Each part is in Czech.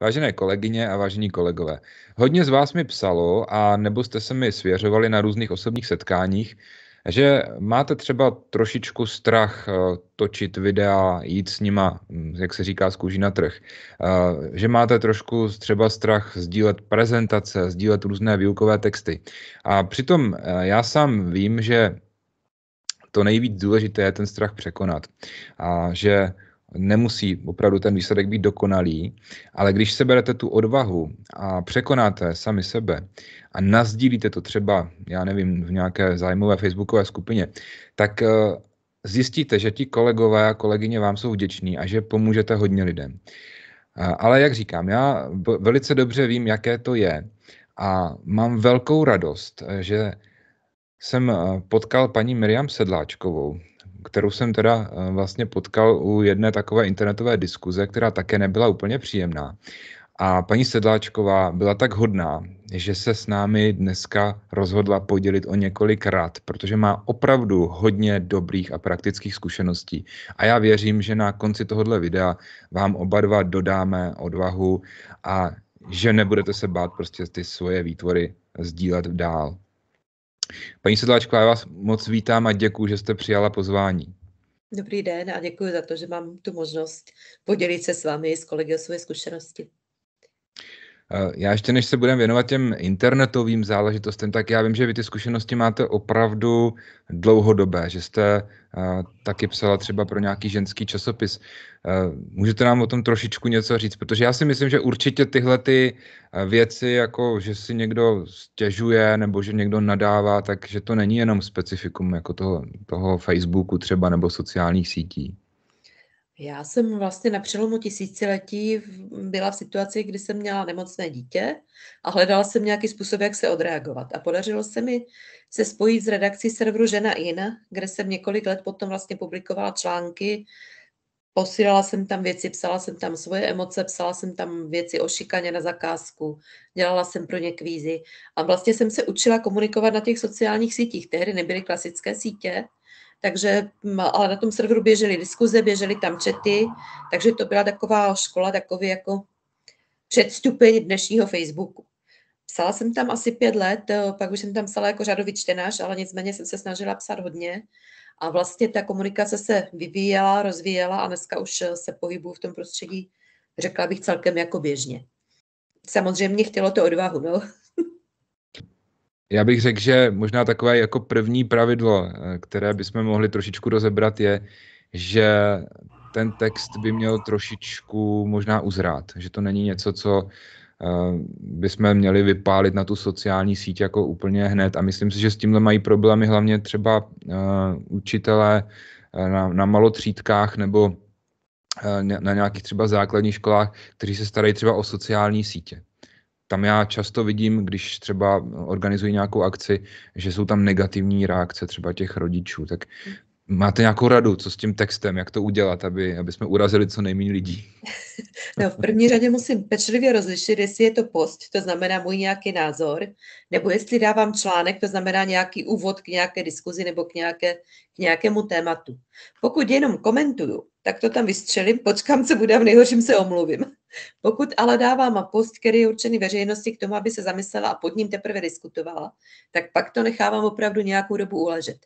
Vážené kolegyně a vážení kolegové, hodně z vás mi psalo, a nebo jste se mi svěřovali na různých osobních setkáních, že máte třeba trošičku strach eh, točit videa, jít s nima, hm, jak se říká, z kůží na trh. Eh, že máte trošku třeba strach sdílet prezentace, sdílet různé výukové texty. A přitom eh, já sám vím, že to nejvíc důležité je ten strach překonat. A že Nemusí opravdu ten výsledek být dokonalý, ale když seberete tu odvahu a překonáte sami sebe a nazdílíte to třeba, já nevím, v nějaké zájmové facebookové skupině, tak eh, zjistíte, že ti kolegové a kolegyně vám jsou vděční a že pomůžete hodně lidem. Eh, ale jak říkám, já velice dobře vím, jaké to je a mám velkou radost, eh, že jsem potkal paní Miriam Sedláčkovou, kterou jsem teda eh, vlastně potkal u jedné takové internetové diskuze, která také nebyla úplně příjemná. A paní Sedláčková byla tak hodná, že se s námi dneska rozhodla podělit o několik rad, protože má opravdu hodně dobrých a praktických zkušeností. A já věřím, že na konci tohohle videa vám oba dva dodáme odvahu a že nebudete se bát prostě ty svoje výtvory sdílet dál. Paní Sedláčková, já vás moc vítám a děkuji, že jste přijala pozvání. Dobrý den a děkuji za to, že mám tu možnost podělit se s vámi s kolegy o své zkušenosti. Eh, já ještě než se budeme věnovat těm internetovým záležitostem, tak já vím, že vy ty zkušenosti máte opravdu dlouhodobé, že jste eh, taky psala třeba pro nějaký ženský časopis. Eh, můžete nám o tom trošičku něco říct? Protože já si myslím, že určitě tyhle ty věci, jako že si někdo stěžuje nebo že někdo nadává, takže to není jenom specifikum jako toho, toho Facebooku třeba nebo sociálních sítí. Já jsem vlastně na přelomu tisíciletí byla v situaci, kdy jsem měla nemocné dítě a hledala jsem nějaký způsob, jak se odreagovat. A podařilo se mi se spojit s redakcí serveru Žena In, kde jsem několik let potom vlastně publikovala články, posílala jsem tam věci, psala jsem tam svoje emoce, psala jsem tam věci o šikaně na zakázku, dělala jsem pro ně kvízy a vlastně jsem se učila komunikovat na těch sociálních sítích. Tehdy nebyly klasické sítě, takže, mm, ale na tom serveru běžely diskuze, běžely tam čety, takže to byla taková škola, takový jako předstupeň dnešního Facebooku. Psala jsem tam asi pět let, eh, pak už jsem tam psala jako řadový čtenář, ale nicméně jsem se snažila psát hodně. A vlastně ta komunikace se vyvíjela, rozvíjela a dneska už eh, se pohybuju v tom prostředí, řekla bych, celkem jako běžně. Samozřejmě chtělo to odvahu, no. Já bych řekl, že možná takové jako první pravidlo, eh, které bychom mohli trošičku rozebrat, je, že ten text by měl trošičku možná uzrát, že to není něco, co eh, bychom měli vypálit na tu sociální síť jako úplně hned. A myslím si, že s tímhle mají problémy hlavně třeba eh, učitelé na, na malotřídkách nebo na nějakých třeba základních školách, kteří se starají třeba o sociální sítě tam já často vidím, když třeba organizuji nějakou akci, že jsou tam negativní reakce třeba těch rodičů. Tak Máte nějakou radu, co s tím textem, jak to udělat, aby, aby jsme urazili co nejméně lidí? No, v první řadě musím pečlivě rozlišit, jestli je to post, to znamená můj nějaký názor, nebo jestli dávám článek, to znamená nějaký úvod k nějaké diskuzi nebo k, nějaké, k nějakému tématu. Pokud jenom komentuju, tak to tam vystřelím, počkám, co bude a v nejhorším se omluvím. Pokud ale dávám post, který je určený veřejnosti k tomu, aby se zamyslela a pod ním teprve diskutovala, tak pak to nechávám opravdu nějakou dobu uležet.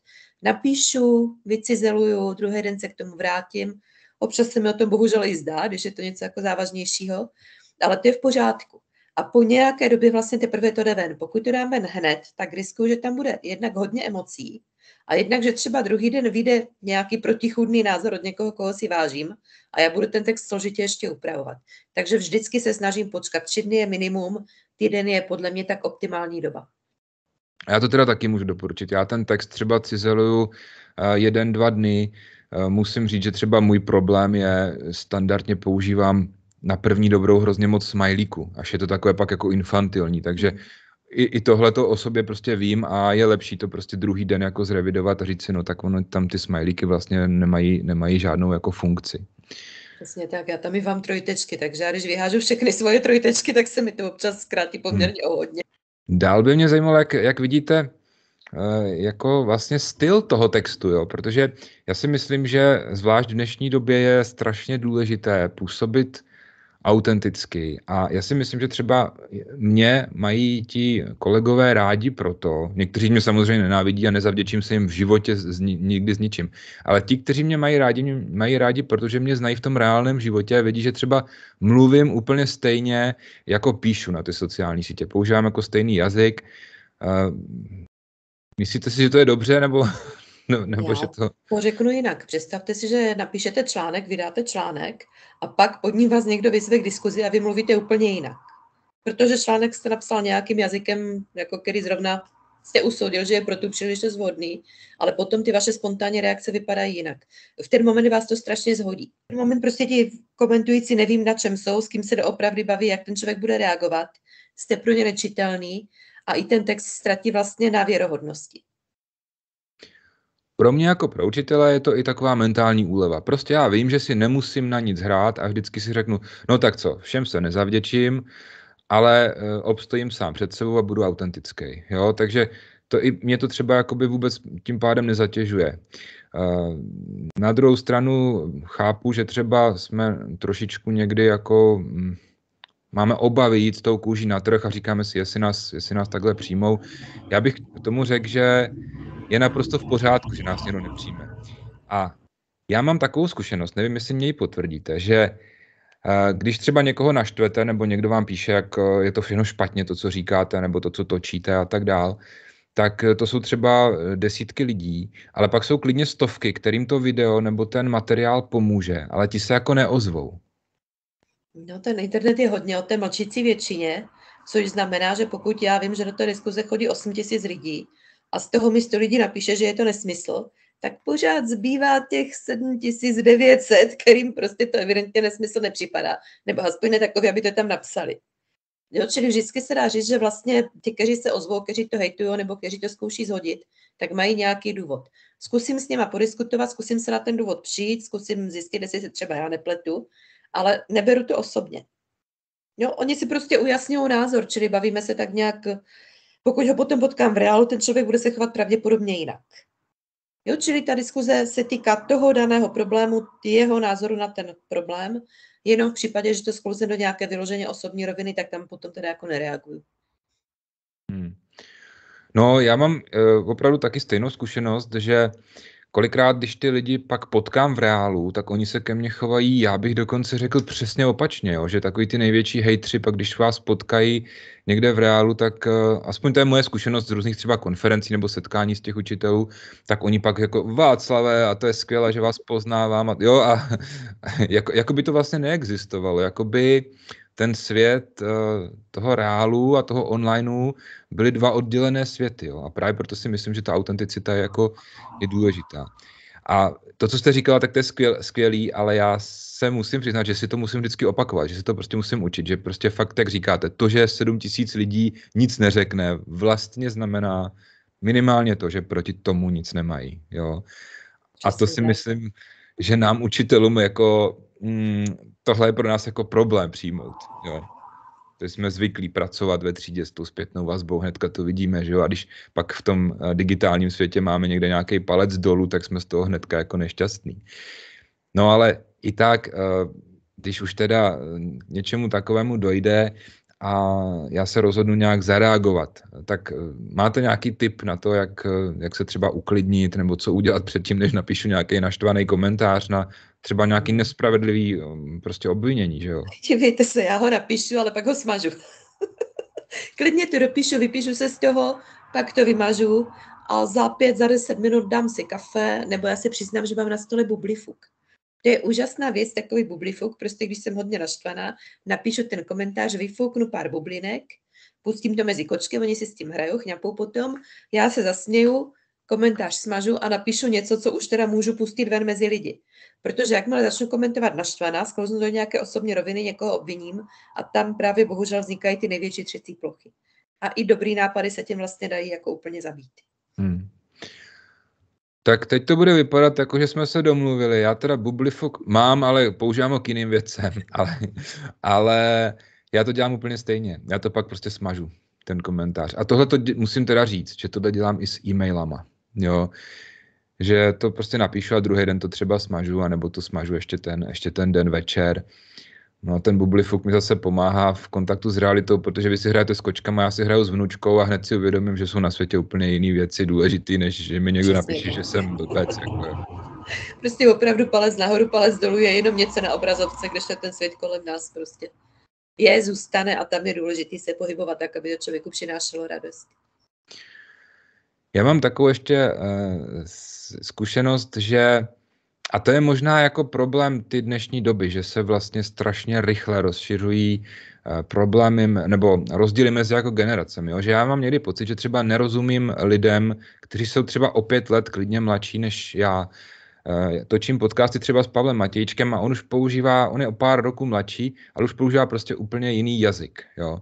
Napíšu, vycizeluju, druhý den se k tomu vrátím. Občas se mi o tom bohužel i zdá, když je to něco jako závažnějšího, ale to je v pořádku. A po nějaké době vlastně teprve to jde ven. Pokud to dám ven hned, tak riskuju, že tam bude jednak hodně emocí, a jednak, že třeba druhý den vyjde nějaký protichůdný názor od někoho, koho si vážím a já budu ten text složitě ještě upravovat. Takže vždycky se snažím počkat. Tři dny je minimum, týden je podle mě tak optimální doba. Já to teda taky můžu doporučit. Já ten text třeba cizeluju eh, jeden, dva dny. Eh, musím říct, že třeba můj problém je, standardně používám na první dobrou hrozně moc smajlíku, až je to takové pak jako infantilní, takže mhm i, i tohle to o sobě prostě vím a je lepší to prostě druhý den jako zrevidovat a říct si, no tak ono tam ty smajlíky vlastně nemají, nemají žádnou jako funkci. Přesně tak, já tam i vám trojtečky, takže já když vyhážu všechny svoje trojtečky, tak se mi to občas zkrátí poměrně hmm. hodně. Dál by mě zajímalo, jak, jak vidíte eh, jako vlastně styl toho textu, jo? protože já si myslím, že zvlášť v dnešní době je strašně důležité působit autentický. A já si myslím, že třeba mě mají ti kolegové rádi proto, někteří mě samozřejmě nenávidí a nezavděčím se jim v životě z, nikdy s ničím, ale ti, kteří mě mají rádi, mě mají rádi, protože mě znají v tom reálném životě a vědí, že třeba mluvím úplně stejně, jako píšu na ty sociální sítě. Používám jako stejný jazyk. Eh, myslíte si, že to je dobře, nebo No, nebo Já že to... to řeknu jinak. Představte si, že napíšete článek, vydáte článek a pak od ní vás někdo vyzve k diskuzi a vy mluvíte úplně jinak. Protože článek jste napsal nějakým jazykem, jako který zrovna jste usoudil, že je pro tu příležitost vhodný, ale potom ty vaše spontánní reakce vypadají jinak. V ten moment vás to strašně zhodí. V ten moment prostě ti komentující nevím, na čem jsou, s kým se doopravdy baví, jak ten člověk bude reagovat, jste pro ně nečitelný a i ten text ztratí vlastně na věrohodnosti. Pro mě jako pro učitele je to i taková mentální úleva. Prostě já vím, že si nemusím na nic hrát a vždycky si řeknu, no tak co, všem se nezavděčím, ale eh, obstojím sám před sebou a budu autentický. Jo? Takže to i mě to třeba jakoby vůbec tím pádem nezatěžuje. Eh, na druhou stranu chápu, že třeba jsme trošičku někdy jako hm, máme obavy jít s tou kůží na trh a říkáme si, jestli nás, jestli nás takhle přijmou. Já bych tomu řekl, že je naprosto v pořádku, že nás někdo nepřijme. A já mám takovou zkušenost, nevím, jestli mě ji potvrdíte, že eh, když třeba někoho naštvete, nebo někdo vám píše, jak eh, je to všechno špatně, to, co říkáte, nebo to, co točíte a tak dál, tak eh, to jsou třeba desítky lidí, ale pak jsou klidně stovky, kterým to video nebo ten materiál pomůže, ale ti se jako neozvou. No, ten internet je hodně o té mlčící většině, což znamená, že pokud já vím, že do té diskuze chodí 8 tisíc lidí, a z toho mi 100 lidí napíše, že je to nesmysl, tak pořád zbývá těch 7900, kterým prostě to evidentně nesmysl nepřipadá. Nebo aspoň ne takový, aby to tam napsali. Jo, čili vždycky se dá říct, že vlastně ti, kteří se ozvou, kteří to hejtují nebo kteří to zkouší zhodit, tak mají nějaký důvod. Zkusím s nima podiskutovat, zkusím se na ten důvod přijít, zkusím zjistit, jestli se třeba já nepletu, ale neberu to osobně. Jo, oni si prostě ujasňují názor, čili bavíme se tak nějak pokud ho potom potkám v reálu, ten člověk bude se chovat pravděpodobně jinak. Jo, čili ta diskuze se týká toho daného problému, jeho názoru na ten problém, jenom v případě, že to sklouze do nějaké vyloženě osobní roviny, tak tam potom teda jako nereaguju. Hmm. No, já mám uh, opravdu taky stejnou zkušenost, že kolikrát, když ty lidi pak potkám v reálu, tak oni se ke mně chovají, já bych dokonce řekl přesně opačně, jo, že takový ty největší hejtři, pak když vás potkají někde v reálu, tak uh, aspoň to je moje zkušenost z různých třeba konferencí nebo setkání s těch učitelů, tak oni pak jako Václavé a to je skvělé, že vás poznávám a jo a jako, jako by to vlastně neexistovalo, jako by uh, ten svět eh, toho reálu a toho onlineu byly dva oddělené světy. Jo? A právě proto si myslím, že ta autenticita je, jako, je důležitá. A to, co jste říkala, tak to je skvěl, skvělý, ale já se musím přiznat, že si to musím vždycky opakovat, že si to prostě musím učit, že prostě fakt, jak říkáte, to, že 7 tisíc lidí nic neřekne, vlastně znamená minimálně to, že proti tomu nic nemají. Jo? A to si myslím, že nám učitelům jako mm, tohle je pro nás jako problém přijmout. Jo. To jsme zvyklí pracovat ve třídě s tou zpětnou vazbou, hnedka to vidíme, že jo? A když pak v tom eh, digitálním světě máme někde nějaký palec dolů, tak jsme z toho hnedka jako nešťastní. No ale i tak, eh, když už teda eh, něčemu takovému dojde a já se rozhodnu nějak zareagovat, tak máte nějaký tip na to, jak, jak se třeba uklidnit nebo co udělat předtím, než napíšu nějaký naštvaný komentář na třeba nějaký nespravedlivý um, prostě obvinění, že jo? Dívejte se, já ho napíšu, ale pak ho smažu. Klidně to dopíšu, vypíšu se z toho, pak to vymažu a za pět, za deset minut dám si kafe, nebo já si přiznám, že mám na stole bublifuk. To je úžasná věc, takový bublifuk, prostě když jsem hodně naštvaná, napíšu ten komentář, vyfouknu pár bublinek, pustím to mezi kočky, oni si s tím hrajou, chňapou potom, já se zasněju, komentář smažu a napíšu něco, co už teda můžu pustit ven mezi lidi. Protože jakmile začnu komentovat naštvaná, sklouznu do nějaké osobní roviny, někoho obviním a tam právě bohužel vznikají ty největší třecí plochy. A i dobrý nápady se tím vlastně dají jako úplně zabít. Hmm. Tak teď to bude vypadat jako, že jsme se domluvili. Já teda bublifok mám, ale používám ho k jiným věcem. Ale, ale já to dělám úplně stejně. Já to pak prostě smažu, ten komentář. A tohle to musím teda říct, že tohle dělám i s e-mailama jo. Že to prostě napíšu a druhý den to třeba smažu, anebo to smažu ještě ten, ještě ten den večer. No ten bublifuk mi zase pomáhá v kontaktu s realitou, protože vy si hrajete s kočkama, já si hraju s vnučkou a hned si uvědomím, že jsou na světě úplně jiné věci důležité, než že mi někdo Přesně, napíše, že jsem blbec. Jako. Prostě opravdu palec nahoru, palec dolů je jenom něco na obrazovce, když ten svět kolem nás prostě je, zůstane a tam je důležité se pohybovat tak, aby to člověku přinášelo radost. Já mám takovou ještě eh, zkušenost, že a to je možná jako problém ty dnešní doby, že se vlastně strašně rychle rozšiřují eh, problémy nebo rozdíly mezi jako generacemi. Jo? Že já mám někdy pocit, že třeba nerozumím lidem, kteří jsou třeba o pět let klidně mladší než já. Eh, točím podcasty třeba s Pavlem Matějčkem a on už používá, on je o pár roků mladší, ale už používá prostě úplně jiný jazyk. Jo?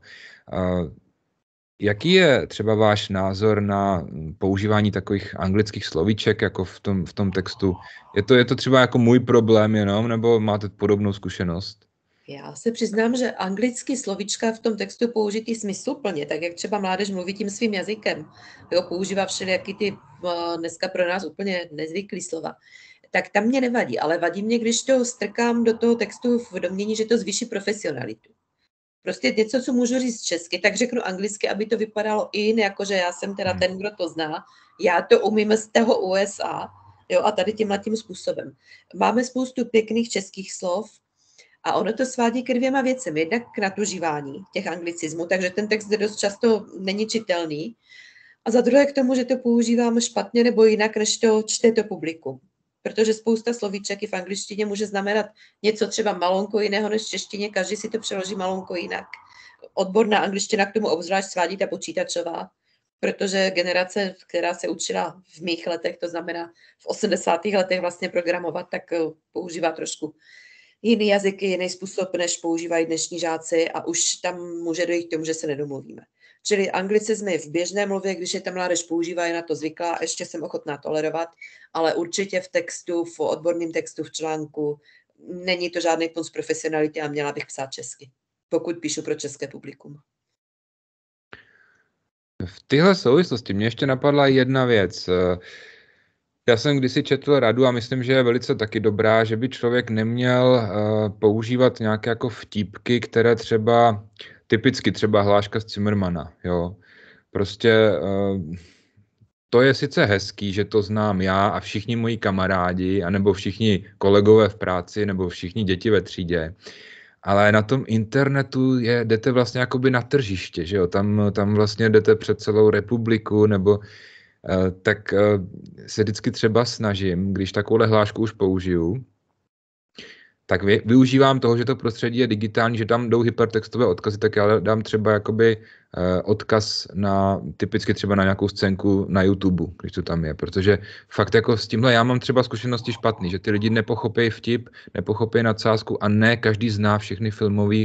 Jaký je třeba váš názor na používání takových anglických slovíček jako v tom, v tom textu? Je to, je to třeba jako můj problém jenom, nebo máte podobnou zkušenost? Já se přiznám, že anglický slovíčka v tom textu použitý smysluplně, tak jak třeba mládež mluví tím svým jazykem, jo, používá všelijaký ty eh, dneska pro nás úplně nezvyklý slova tak tam mě nevadí, ale vadí mě, když to strkám do toho textu v domění, že to zvýší profesionalitu prostě něco, co můžu říct česky, tak řeknu anglicky, aby to vypadalo i jakože já jsem teda hmm. ten, kdo to zná. Já to umím z toho USA, jo, a tady tímhle tím způsobem. Máme spoustu pěkných českých slov, a ono to svádí k dvěma věcem. Jednak k nadužívání těch anglicismů, takže ten text je dost často není čitelný. A za druhé k tomu, že to používám špatně nebo jinak, než to čte to publikum protože spousta slovíček i v angličtině může znamenat něco třeba malonko jiného než v češtině, každý si to přeloží malonko jinak. Odborná angličtina k tomu obzvlášť svádí ta počítačová, protože generace, která se učila v mých letech, to znamená v 80. letech vlastně programovat, tak eh, používá trošku jiný jazyky, jiný způsob, než používají dnešní žáci a už tam může dojít k tomu, že se nedomluvíme. Čili anglicizmy v běžné mluvě, když je ta mládež používá, je na to zvyklá, ještě jsem ochotná tolerovat, ale určitě v textu, v odborném textu, v článku, není to žádný pun z profesionality a měla bych psát česky, pokud píšu pro české publikum. V tyhle souvislosti mě ještě napadla jedna věc. Já jsem kdysi četl radu a myslím, že je velice taky dobrá, že by člověk neměl uh, používat nějaké jako vtípky, které třeba, typicky třeba hláška z Cimrmana, jo. Prostě uh, to je sice hezký, že to znám já a všichni moji kamarádi, anebo všichni kolegové v práci, nebo všichni děti ve třídě, ale na tom internetu je, jdete vlastně jakoby na tržiště, že jo, tam, tam vlastně jdete před celou republiku, nebo Eh, tak eh, se vždycky třeba snažím, když takovouhle hlášku už použiju, tak využívám toho, že to prostředí je digitální, že tam jdou hypertextové odkazy, tak já dám třeba jakoby eh, odkaz na, typicky třeba na nějakou scénku na YouTube, když to tam je, protože fakt jako s tímhle já mám třeba zkušenosti špatný, že ty lidi nepochopí vtip, nepochopí nadsázku a ne každý zná všechny filmové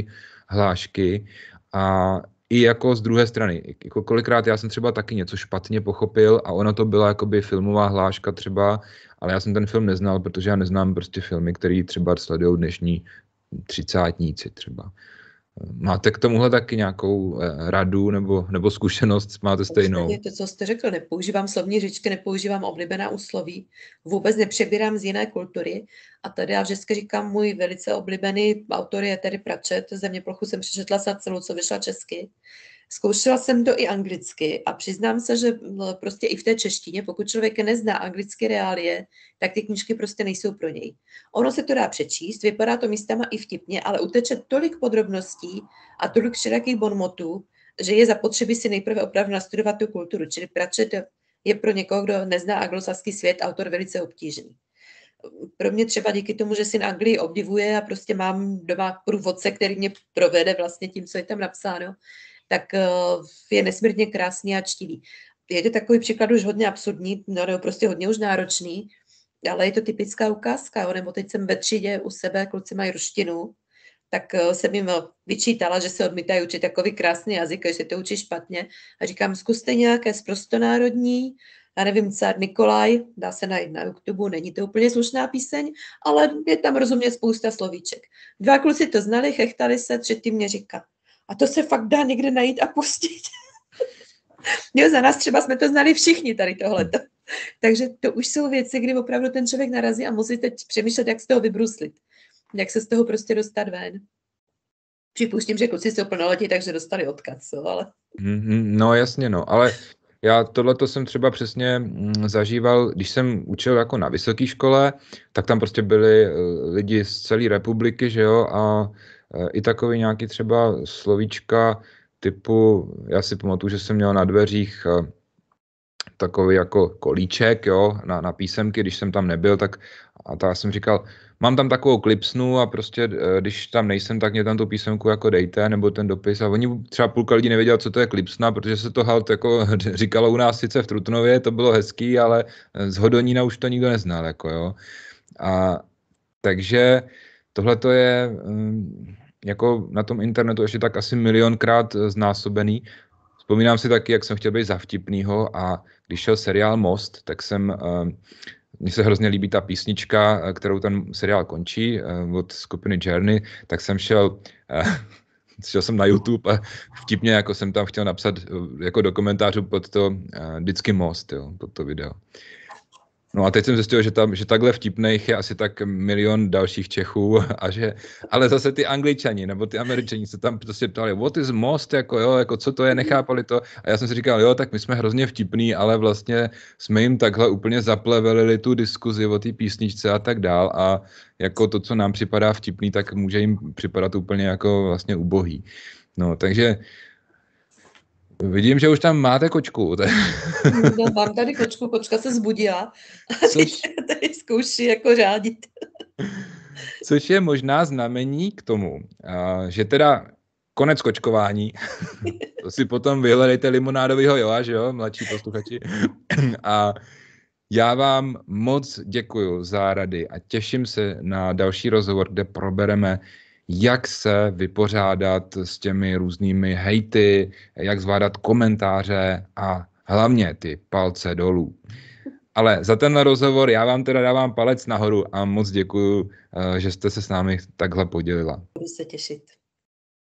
hlášky a i jako z druhé strany. Jako kolikrát já jsem třeba taky něco špatně pochopil a ona to byla jakoby filmová hláška třeba, ale já jsem ten film neznal, protože já neznám prostě filmy, které třeba sledují dnešní třicátníci třeba. Máte k tomuhle taky nějakou eh, radu nebo, nebo zkušenost? Máte stejnou? To, co jste řekl, nepoužívám slovní řečky, nepoužívám oblíbená úsloví, vůbec nepřebírám z jiné kultury. A tady já vždycky říkám, můj velice oblíbený autor je tedy Pračet, Země plochu jsem přečetla za celou, co vyšla česky. Zkoušela jsem to i anglicky a přiznám se, že prostě i v té češtině, pokud člověk nezná anglicky reálie, tak ty knížky prostě nejsou pro něj. Ono se to dá přečíst, vypadá to místama i vtipně, ale uteče tolik podrobností a tolik všelakých bonmotů, že je zapotřebí si nejprve opravdu nastudovat tu kulturu. Čili pračet je pro někoho, kdo nezná anglosaský svět, autor velice obtížný pro mě třeba díky tomu, že si na Anglii obdivuje a prostě mám doma průvodce, který mě provede vlastně tím, co je tam napsáno, tak eh, je nesmírně krásný a čtivý. Je to takový příklad už hodně absurdní, no, nebo prostě hodně už náročný, ale je to typická ukázka, jo? nebo teď jsem ve třídě u sebe, kluci mají ruštinu, tak eh, jsem jim vyčítala, že se odmítají učit takový krásný jazyk, že to učí špatně. A říkám, zkuste nějaké zprostonárodní, já nevím, cár Nikolaj, dá se najít na YouTube, není to úplně slušná píseň, ale je tam rozumně spousta slovíček. Dva kluci to znali, chechtali se, třetí mě říká, a to se fakt dá někde najít a pustit. jo, za nás třeba jsme to znali všichni tady tohleto. Takže to už jsou věci, kdy opravdu ten člověk narazí a musí teď přemýšlet, jak z toho vybruslit. Jak se z toho prostě dostat ven. Připustím, že kluci jsou plnoletí, takže dostali odkaz, co? Ale... Mm-hmm, no jasně, no, ale já tohle jsem třeba přesně mm, zažíval, když jsem učil jako na vysoké škole, tak tam prostě byli eh, lidi z celé republiky, že jo, a Eh, i takový nějaký třeba slovíčka typu, já si pamatuju, že jsem měl na dveřích eh, takový jako kolíček, jo, na, na písemky, když jsem tam nebyl, tak a já jsem říkal, mám tam takovou klipsnu a prostě, eh, když tam nejsem, tak mě tam tu písemku jako dejte, nebo ten dopis. A oni třeba půlka lidí nevěděla, co to je klipsna, protože se to halt jako říkalo u nás sice v Trutnově, to bylo hezký, ale z Hodonína už to nikdo neznal, jako jo. A takže Tohle to je mm, jako na tom internetu ještě tak asi milionkrát eh, znásobený. Vzpomínám si taky, jak jsem chtěl být zavtipnýho a když šel seriál Most, tak jsem, eh, mně se hrozně líbí ta písnička, eh, kterou ten seriál končí od skupiny Journey, tak jsem šel šel jsem na YouTube a vtipně jako jsem tam chtěl napsat jako do komentářů pod to vždycky most, jo, pod to video. No a teď jsem zjistil, že, tam, že takhle vtipných je asi tak milion dalších Čechů, a že, ale zase ty angličani nebo ty američani se tam prostě ptali, what is most, jako jo, jako co to je, nechápali to. A já jsem si říkal, jo, tak my jsme hrozně vtipní, ale vlastně jsme jim takhle úplně zaplevelili tu diskuzi o té písničce a tak dál a jako to, co nám připadá vtipný, tak může jim připadat úplně jako vlastně ubohý. No, takže Vidím, že už tam máte kočku. No, mám tady kočku, kočka se zbudila a Což... teď tady zkouší jako řádit. Což je možná znamení k tomu, že teda konec kočkování, to si potom vyhledejte limonádovýho Joa, že jo, mladší posluchači. A já vám moc děkuji za rady a těším se na další rozhovor, kde probereme, jak se vypořádat s těmi různými hejty, jak zvládat komentáře a hlavně ty palce dolů. Ale za ten rozhovor já vám teda dávám palec nahoru a moc děkuju, eh, že jste se s námi takhle podělila. Budu se těšit.